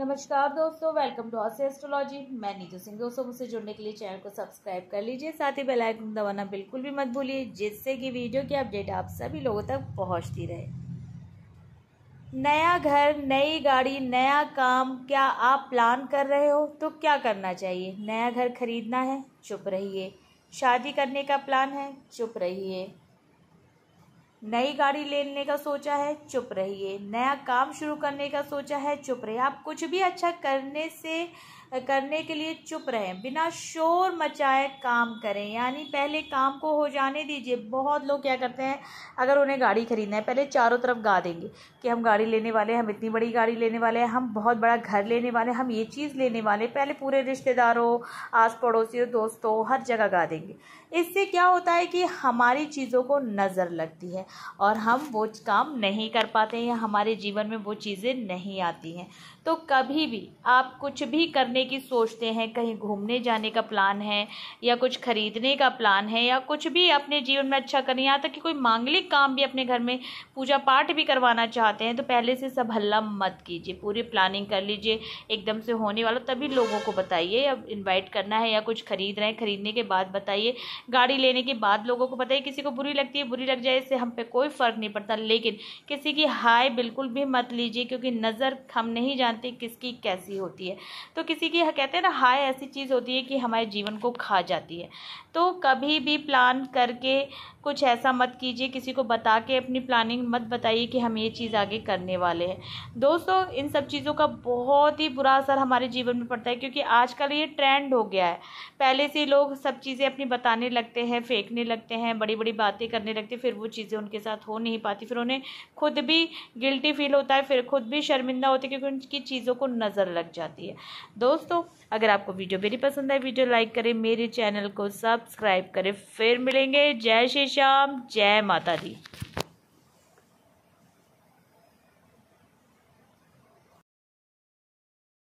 नमस्कार दोस्तों welcome to Aussie astrology मैं नीतू सिंह दोस्तों मुझसे जुड़ने के लिए चैनल को सब्सक्राइब कर लीजिए साथ ही बेल आइकन दबाना बिल्कुल भी मत भूलिए जिससे कि वीडियो की अपडेट आप सभी लोगों तक पहुंचती रहे नया घर नई गाड़ी नया काम क्या आप प्लान कर रहे हो तो क्या करना चाहिए नया घर खरीदना है चुप रहिए शादी करने का प्लान है चुप रहिए नई गाड़ी लेने का सोचा है चुप रहिए नया काम शुरू करने का सोचा है चुप रहिए आप कुछ भी अच्छा करने से करने के लिए चुप रहें बिना शोर मचाए काम करें यानी पहले काम को हो जाने दीजिए बहुत लोग क्या करते हैं अगर उन्हें गाड़ी खरीदना है पहले चारों तरफ गा देंगे कि हम गाड़ी लेने वाले हैं हम इतनी बड़ी गाड़ी लेने वाले हैं हम बहुत बड़ा घर लेने वाले हैं हम ये चीज़ लेने वाले हैं पहले पूरे रिश्तेदारों आस पड़ोसी दोस्तों हर जगह गा देंगे इससे क्या होता है कि हमारी चीज़ों को नज़र लगती है और हम वो काम नहीं कर पाते या हमारे जीवन में वो चीज़ें नहीं आती हैं तो कभी भी आप कुछ भी करने की सोचते हैं कहीं घूमने जाने का प्लान है या कुछ खरीदने का प्लान है या कुछ भी अपने जीवन में अच्छा करने यहाँ तक कि कोई मांगलिक काम भी अपने घर में पूजा पाठ भी करवाना चाहते हैं तो पहले से सब हल्ला मत कीजिए पूरी प्लानिंग कर लीजिए एकदम से होने वाला तभी लोगों को बताइए या इन्वाइट करना है या कुछ खरीद रहे हैं खरीदने के बाद बताइए गाड़ी लेने के बाद लोगों को बताइए किसी को बुरी लगती है बुरी लग जाए इससे हम पे कोई फ़र्क नहीं पड़ता लेकिन किसी की हाय बिल्कुल भी मत लीजिए क्योंकि नज़र हम नहीं जानते किसकी कैसी होती है तो किसी की कहते हैं ना हाय ऐसी चीज़ होती है कि हमारे जीवन को खा जाती है तो कभी भी प्लान करके कुछ ऐसा मत कीजिए किसी को बता के अपनी प्लानिंग मत बताइए कि हम ये चीज़ आगे करने वाले हैं दोस्तों इन सब चीज़ों का बहुत ही बुरा असर हमारे जीवन में पड़ता है क्योंकि आजकल ये ट्रेंड हो गया है पहले से लोग सब चीज़ें अपनी बताने लगते हैं फेंकने लगते हैं बड़ी बड़ी बातें करने लगते हैं फिर वो चीज़ें उनके साथ हो नहीं पाती फिर उन्हें खुद भी गिल्टी फील होता है फिर खुद भी शर्मिंदा होती है क्योंकि उनकी चीज़ों को नज़र लग जाती है दोस्तों अगर आपको वीडियो मेरी पसंद आए वीडियो लाइक करें मेरे चैनल को सब्सक्राइब करें फिर मिलेंगे जय श्री श्याम जय माता दी